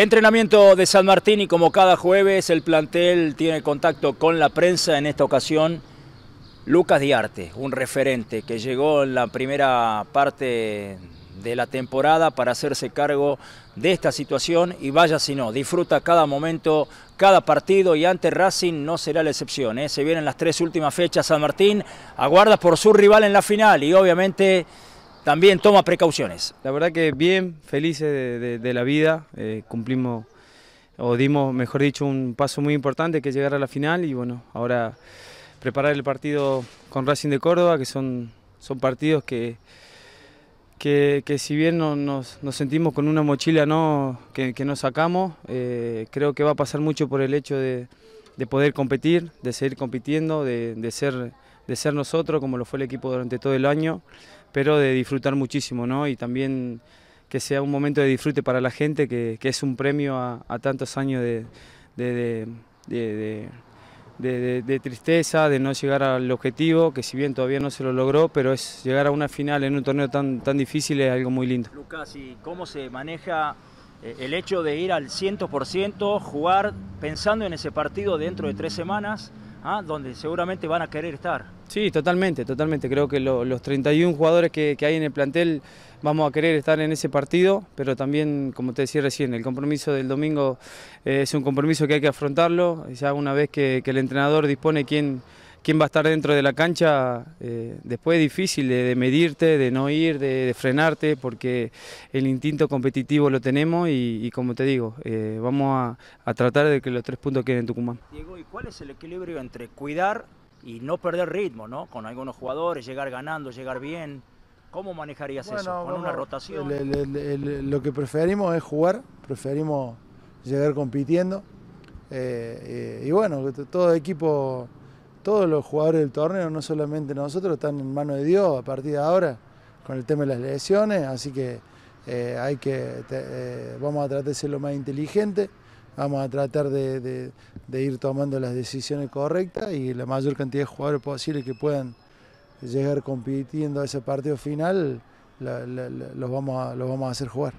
Entrenamiento de San Martín y como cada jueves el plantel tiene contacto con la prensa, en esta ocasión Lucas Diarte, un referente que llegó en la primera parte de la temporada para hacerse cargo de esta situación y vaya si no, disfruta cada momento, cada partido y ante Racing no será la excepción. ¿eh? Se vienen las tres últimas fechas San Martín, aguarda por su rival en la final y obviamente también toma precauciones. La verdad que bien, felices de, la vida, eh, cumplimos o dimos, mejor dicho, un paso muy importante que es llegar a la final y bueno, ahora preparar el partido con Racing de Córdoba, que son, son partidos que, que, si bien nos, sentimos con una mochila no, que, no sacamos, eh, creo que va a pasar mucho por el hecho de de poder competir, de seguir compitiendo, de, ser, de ser nosotros como lo fue el equipo durante todo el año, pero de disfrutar muchísimo, ¿no? Y también que sea un momento de disfrute para la gente, que, es un premio a, tantos años de, de, de, tristeza, de no llegar al objetivo, que si bien todavía no se lo logró, pero es llegar a una final en un torneo tan, tan difícil es algo muy lindo. Lucas, ¿y cómo se maneja eh, el hecho de ir al 100%, jugar pensando en ese partido dentro de tres semanas, ¿ah? donde seguramente van a querer estar. Sí, totalmente, totalmente. Creo que los 31 jugadores que, hay en el plantel vamos a querer estar en ese partido, pero también, como te decía recién, el compromiso del domingo eh, es un compromiso que hay que afrontarlo. Ya una vez que, que el entrenador dispone quién quién va a estar dentro de la cancha, eh, después es difícil de, medirte, de no ir, de, frenarte, porque el instinto competitivo lo tenemos y, como te digo, eh, vamos a, tratar de que los tres puntos queden en Tucumán. Diego, ¿y cuál es el equilibrio entre cuidar y no perder ritmo, ¿no? Con algunos jugadores, llegar ganando, llegar bien. ¿Cómo manejarías eso? ¿Con una rotación? lo que preferimos es jugar, preferimos llegar compitiendo. Eh, y bueno, todo equipo todos los jugadores del torneo, no solamente nosotros, están en manos de Dios a partir de ahora con el tema de las lesiones, así que eh, hay que eh, vamos a tratar de ser lo más inteligente, vamos a tratar de, ir tomando las decisiones correctas y la mayor cantidad de jugadores posibles que puedan llegar compitiendo a ese partido final, los, vamos a, los vamos a hacer jugar.